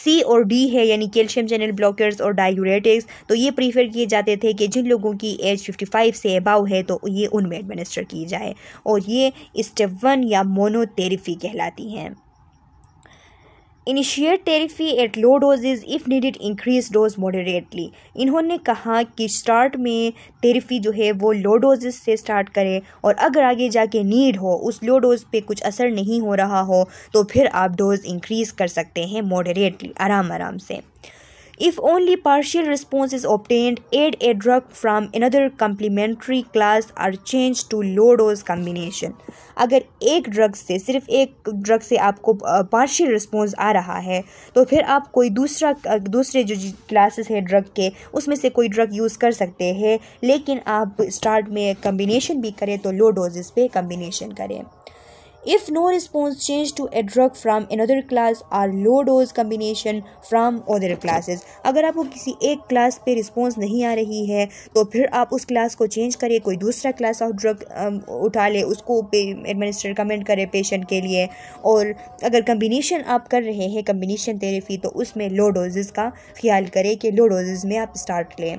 सी और डी है यानी कैल्शियम चैनल ब्लॉकर्स और डायूरेटिक्स तो ये प्रीफर किए जाते थे कि जिन लोगों की एज 55 से अबाउ अभाव है तो ये उनमें एडमिनिस्टर की जाए और ये स्टेप वन या मोनोथेरेपी कहलाती हैं initiate therapy at low dosages if needed increase dose moderately इन्होंने कहा कि स्टार्ट में थेरेपी जो है वो लो डोजेज से स्टार्ट करें और अगर आगे जाके नीड हो उस लो डोज पे कुछ असर नहीं हो रहा हो तो फिर आप डोज इंक्रीज़ कर सकते हैं मॉडरेटली आराम आराम से If only partial response is obtained, add a drug from another complementary class or change to low dose combination. अगर एक ड्रग से सिर्फ एक ड्रग से आपको पार्शियल रिस्पॉन्स आ रहा है तो फिर आप कोई दूसरा दूसरे जो क्लासेस है ड्रग के उसमें से कोई ड्रग यूज़ कर सकते हैं लेकिन आप स्टार्ट में कम्बिनेशन भी करें तो लो डोजेस पे कम्बिनेशन करें If no response, change to a drug from another class or low dose combination from other classes. अगर आपको किसी एक क्लास पे रिस्पॉन्स नहीं आ रही है तो फिर आप उस क्लास को चेंज करें कोई दूसरा क्लास ऑफ ड्रग उठा ले उसको एडमिनिस्टर रिकमेंड करें पेशेंट के लिए और अगर कम्बिनेशन आप कर रहे हैं कम्बिनेशन थेरेपी तो उसमें लो डोजेज़ का ख्याल करें कि लो डोजेज़ में आप स्टार्ट लें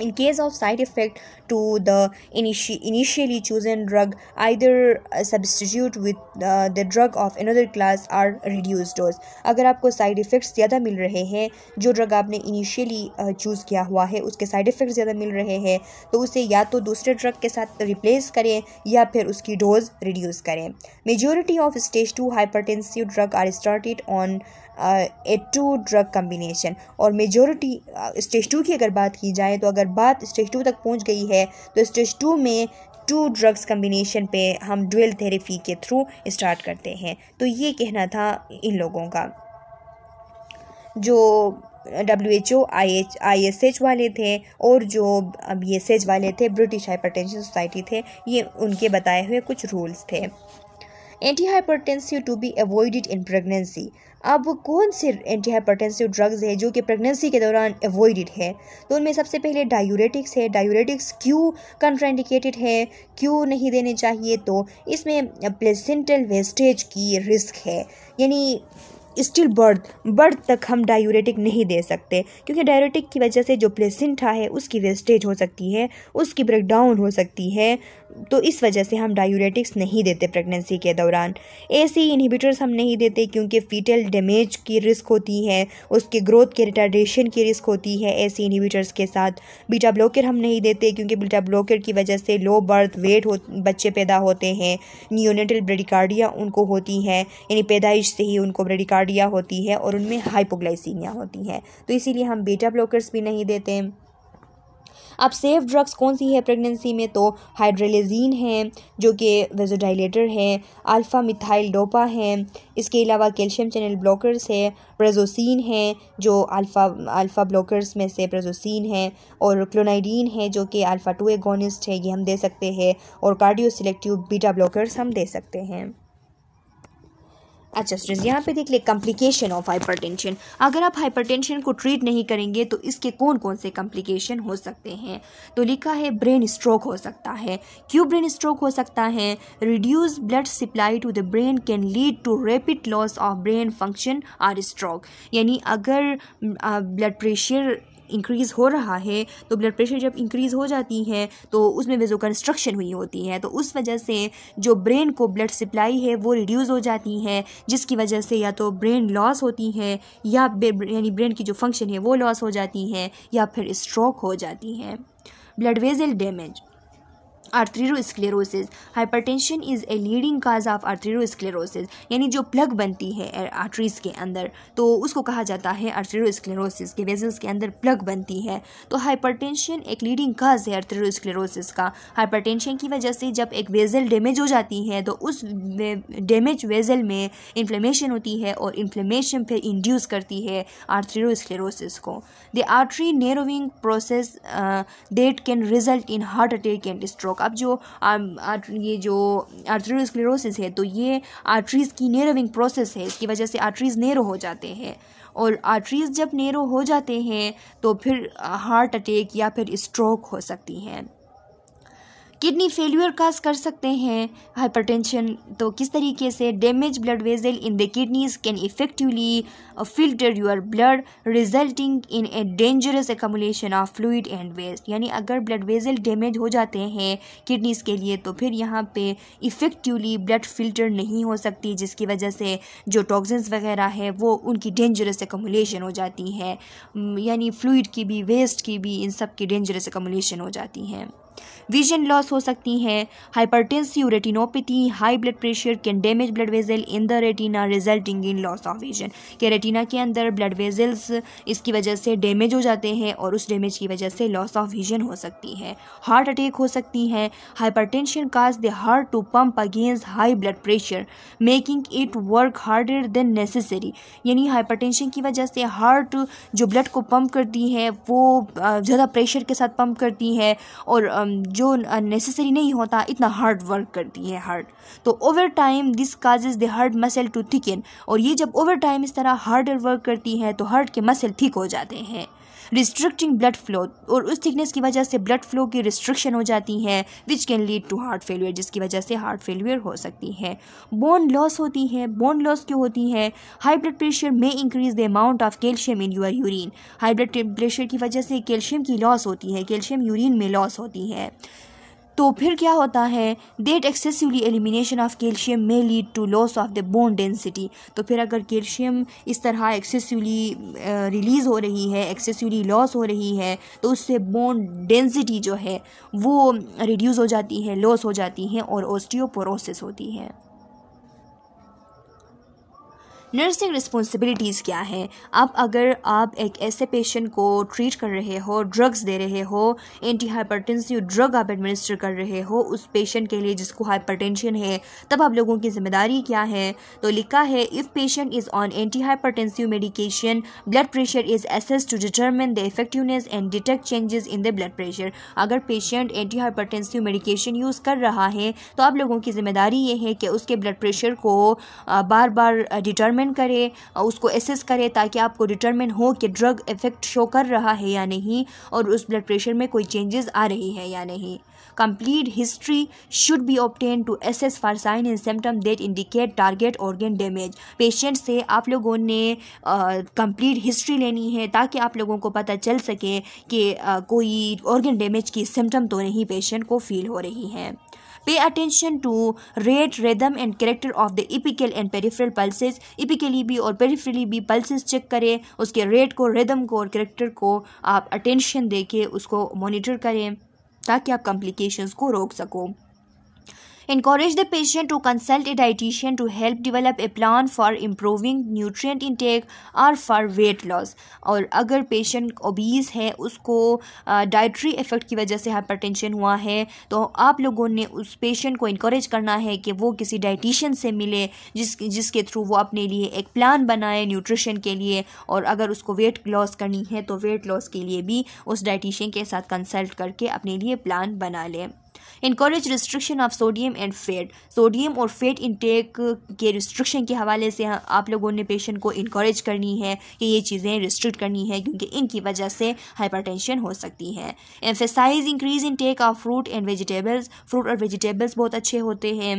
in case of side effect to the initi- initially chosen drug either substitute with uh, the drug of another class or reduced dose agar aapko side effects zyada mil rahe hain jo drug aapne initially uh, choose kiya hua hai uske side effects zyada mil rahe hain to use ya to dusre drug ke sath replace kare ya phir uski dose reduce kare majority of stage 2 hypertensive drug are started on uh, a two drug combination और majority stage two की अगर बात की जाए तो अगर बात stage two तक पहुंच गई है तो स्टेज टू में टू ड्रग्स कम्बिनेशन पे हम ड्वेल थेरेपी के थ्रू स्टार्ट करते हैं तो ये कहना था इन लोगों का जो W H O I H I S H वाले थे और जो बी एस एच वाले थे ब्रिटिश हाइपरटेंशन सोसाइटी थे ये उनके बताए हुए कुछ रूल्स थे antihypertensive to be avoided in pregnancy अब कौन से एंटी हाइपरटेंसिव ड्रग्स हैं जो कि प्रेगनेंसी के दौरान अवॉइडेड है तो उनमें सबसे पहले डायूरेटिक्स है डायूरेटिक्स क्यों कंट्राइंडिकेटेड है क्यों नहीं देने चाहिए तो इसमें प्लेसेंटल वेस्टेज की रिस्क है यानी स्टिल बर्थ बर्थ तक हम डायूरेटिक नहीं दे सकते क्योंकि डायूरेटिक की वजह से जो प्लेसेंटा है उसकी वेस्टेज हो सकती है उसकी ब्रेकडाउन हो सकती है तो इस वजह से हम डायूरेटिक्स नहीं देते प्रेगनेंसी के दौरान ऐसी इनहिबिटर्स हम नहीं देते क्योंकि फीटल डैमेज की रिस्क होती है उसके ग्रोथ के रिटार्डेशन की रिस्क होती है ऐसी इनहिबिटर्स के साथ बीटा ब्लॉकर हम नहीं देते क्योंकि बीटा ब्लॉकर की वजह से लो बर्थ वेट हो बच्चे पैदा होते हैं न्यूनेटल ब्रेडिकार्डिया उनको होती है यानी पैदाइश से ही उनको ब्रेडिकार्डिया होती है और उनमें हाइपोग्लाइसीमिया होती है तो इसीलिए हम बीटा ब्लॉकर्स भी नहीं देते अब सेफ ड्रग्स कौन सी है प्रेगनेंसी में तो हाइड्रेलेजीन है जो कि वेजोडाइलेटर है अल्फ़ा मिथाइल डोपा है इसके अलावा कैल्शियम चैनल ब्लॉकर्स है प्रेजोसिन है जो अल्फ़ा अल्फ़ा ब्लॉकर्स में से प्रेजोसिन है और क्लोनाइडीन है जो कि अल्फ़ा टू एगोनिस्ट है ये हम दे सकते हैं और कार्डियो सिलेक्टिव बीटा ब्लॉकर्स हम दे सकते हैं अच्छा स्टूडेंट्स यहाँ पे देख ले कॉम्प्लिकेशन ऑफ हाइपरटेंशन अगर आप हाइपरटेंशन को ट्रीट नहीं करेंगे तो इसके कौन कौन से कॉम्प्लिकेशन हो सकते हैं तो लिखा है ब्रेन स्ट्रोक हो सकता है क्यों ब्रेन स्ट्रोक हो सकता है reduce blood supply to the brain can lead to rapid loss of brain function or stroke यानी अगर ब्लड प्रेशर इंक्रीज़ हो रहा है तो ब्लड प्रेशर जब इंक्रीज़ हो जाती है तो उसमें वेजो कंस्ट्रक्शन हुई होती है तो उस वजह से जो ब्रेन को ब्लड सप्लाई है वो रिड्यूज़ हो जाती है जिसकी वजह से या तो ब्रेन लॉस होती है या यानी ब्रेन की जो फंक्शन है वो लॉस हो जाती है या फिर स्ट्रोक हो जाती है blood vessel damage atherosclerosis hypertension is a leading cause of atherosclerosis यानी जो प्लग बनती है आर्टरीज़ के अंदर तो उसको कहा जाता है आर्थरीरोस्क्लेरोसिस के वेजल्स के अंदर प्लग बनती है तो हाइपरटेंशन एक लीडिंग काज है आर्थरीरोस्क्लेरोसिस का हाइपरटेंशन की वजह से जब एक वेजल डैमेज हो जाती है तो उस डैमेज वेजल में इन्फ्लेमेशन होती है और इन्फ्लेमेशन फिर इंड्यूस करती है आर्थरीरोस्क्लेरोसिस को the artery narrowing process that can result in heart attack and stroke stroke अब जो ये जो आर्ट्रोस्क्लेरोसिस है तो ये आर्टरीज़ की नेरविंग प्रोसेस है इसकी वजह से आर्टरीज़ नेरो हो जाते हैं और आर्टरीज़ जब नेरो हो जाते हैं तो फिर हार्ट अटैक या फिर स्ट्रोक हो सकती हैं किडनी फेल्यूर काज कर सकते हैं हाइपरटेंशन तो किस तरीके से damage blood vessel in the kidneys can effectively filter your blood resulting in a dangerous accumulation of fluid and waste यानी अगर ब्लड वेजल डैमेज हो जाते हैं किडनीज के लिए तो फिर यहाँ पे इफ़ेक्टिवली ब्लड फिल्टर नहीं हो सकती जिसकी वजह से जो टॉक्सेंस वगैरह है वो उनकी डेंजरस एकमुलेशन हो जाती है यानी फ्लूड की भी वेस्ट की भी इन सब की डेंजरस एकमुलेशन हो जाती हैं विजन लॉस हो सकती है hypertensive retinopathy high blood pressure can damage blood vessel in the retina resulting in loss of vision के रेटिना के अंदर ब्लड वेजल्स इसकी वजह से डैमेज हो जाते हैं और उस डैमेज की वजह से लॉस ऑफ विजन हो सकती है हार्ट अटैक हो सकती है hypertension cause the heart to pump against high blood pressure making it work harder than necessary यानी टेंशन की वजह से हार्ट जो ब्लड को पम्प करती है वो ज़्यादा प्रेशर के साथ पम्प करती है और Um, जो नेसेसरी नहीं होता इतना हार्ड वर्क करती है हार्ट तो over time this causes the heart muscle to thicken और ये जब ओवर टाइम इस तरह हार्डर वर्क करती हैं तो हार्ट के मसल ठीक हो जाते हैं रिस्ट्रिक्टिंग ब्लड फ्लो और उस थिकनेस की वजह से ब्लड फ्लो की रिस्ट्रिक्शन हो जाती है which can lead to heart failure जिसकी वजह से हार्ट फेलियर हो सकती है बोन लॉस होती है बोन लॉस क्यों होती है high blood pressure may increase the amount of calcium in your urine high blood pressure की वजह से कैल्शियम की लॉस होती है कैल्शियम यूरिन में लॉस होती है तो फिर क्या होता है that excessively elimination of calcium may lead to loss of the bone density तो फिर अगर कैल्शियम इस तरह एक्सेसिवली रिलीज़ हो रही है एक्सेसिवली लॉस हो रही है तो उससे बोन डेंसिटी जो है वो रिड्यूस हो जाती है लॉस हो जाती है और ऑस्टियोपोरोसिस होती है नर्सिंग रिस्पॉन्सिबिलिटीज़ क्या हैं अब अगर आप एक ऐसे पेशेंट को ट्रीट कर रहे हो ड्रग्स दे रहे हो एंटी हाइपरटेंसिव ड्रग आप एडमिनिस्टर कर रहे हो उस पेशेंट के लिए जिसको हाइपरटेंशन है तब आप लोगों की जिम्मेदारी क्या है तो लिखा है if patient is on antihypertensive medication blood pressure is assess to determine the effectiveness and detect changes in the blood pressure अगर patient antihypertensive medication use कर रहा है तो आप लोगों की जिम्मेदारी ये है कि उसके ब्लड प्रेशर को बार बार डिटर्मिन असेसमेंट करें उसको एसेस करें ताकि आपको डिटरमिन हो कि ड्रग इफेक्ट शो कर रहा है या नहीं और उस ब्लड प्रेशर में कोई चेंजेस आ रही है या नहीं complete history should be obtain to assess for sign and symptom that indicate target organ damage patient से आप लोगों ने कंप्लीट हिस्ट्री लेनी है ताकि आप लोगों को पता चल सके कि कोई ऑर्गेन डैमेज की सिम्टम तो नहीं पेशेंट को फील हो रही हैं pay attention to rate rhythm and character of the apical and peripheral pulses apically भी और पेरीफ्रली भी पल्सेज चेक करें उसके रेट को रिदम को और करेक्टर को आप अटेंशन दे के उसको मोनिटर करें ताकि आप कॉम्प्लिकेशंस को रोक सको Encourage the patient to consult a dietitian to help develop a plan for improving nutrient intake और फॉर वेट लॉस और अगर पेशेंट ओबीज है उसको डाइट्री इफ़ेक्ट की वजह से हाइपरटेंशन हुआ है तो आप लोगों ने उस पेशेंट को इनकोरेज करना है कि वो किसी डाइटिशियन से मिले जिस जिसके थ्रू वो अपने लिए एक प्लान बनाए न्यूट्रिशन के लिए और अगर उसको वेट लॉस करनी है तो वेट लॉस के लिए भी उस डाइटिशियन के साथ कंसल्ट करके अपने लिए प्लान बना लें encourage restriction of sodium and fat sodium और फेट इनटेक के रिस्ट्रिक्शन के हवाले से आप लोगों ने पेशेंट को इनकोरेज करनी है कि ये चीज़ें रिस्ट्रिक्ट करनी है क्योंकि इनकी वजह से हाइपर हो सकती है emphasise increase intake of fruit and vegetables fruit और वेजिटेबल्स बहुत अच्छे होते हैं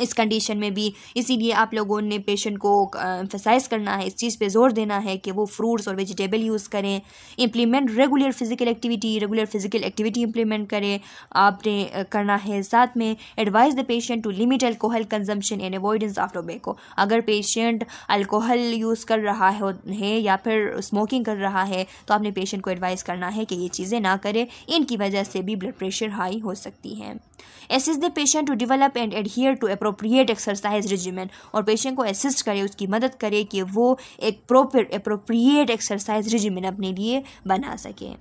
इस कंडीशन में भी इसीलिए आप लोगों ने पेशेंट को एम्फेसाइज करना है इस चीज़ पे जोर देना है कि वो फ्रूट्स और वेजिटेबल यूज़ करें implement regular physical activity regular physical activity implement करें आपने करना है साथ में advise the patient to limit alcohol consumption and avoidance of tobacco अगर पेशेंट अल्कोहल यूज़ कर रहा है या फिर स्मोकिंग कर रहा है तो आपने पेशेंट को एडवाइज़ करना है कि ये चीज़ें ना करें इनकी वजह से भी ब्लड प्रेशर हाई हो सकती है is the patient to develop and adhere to appropriate exercise regimen और पेशेंट को असिस्ट करे उसकी मदद करे कि वो एक प्रोपर अप्रोप्रिएट एक्सरसाइज रिजिमेन अपने लिए बना सकें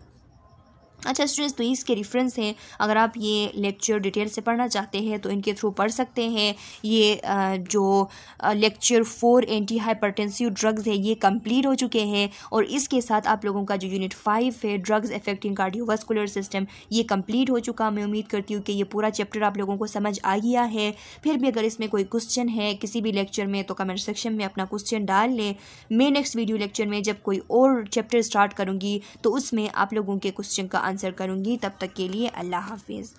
अच्छा स्टूडेंट्स तो इसके रेफरेंस हैं अगर आप ये लेक्चर डिटेल से पढ़ना चाहते हैं तो इनके थ्रू पढ़ सकते हैं ये जो lecture four anti hypertensive drugs है ये कंप्लीट हो चुके हैं और इसके साथ आप लोगों का जो यूनिट फाइव है ड्रग्स अफेक्टिंग कार्डियोवास्कुलर सिस्टम ये कम्प्लीट हो चुका मैं उम्मीद करती हूँ कि ये पूरा चैप्टर आप लोगों को समझ आ गया है फिर भी अगर इसमें कोई क्वेश्चन है किसी भी लेक्चर में तो कमेंट सेक्शन में अपना क्वेश्चन डाल लें मैं नेक्स्ट वीडियो लेक्चर में जब कोई और चैप्टर स्टार्ट करूँगी तो उसमें आप लोगों के क्वेश्चन का आंसर करूँगी तब तक के लिए अल्लाह हाफिज़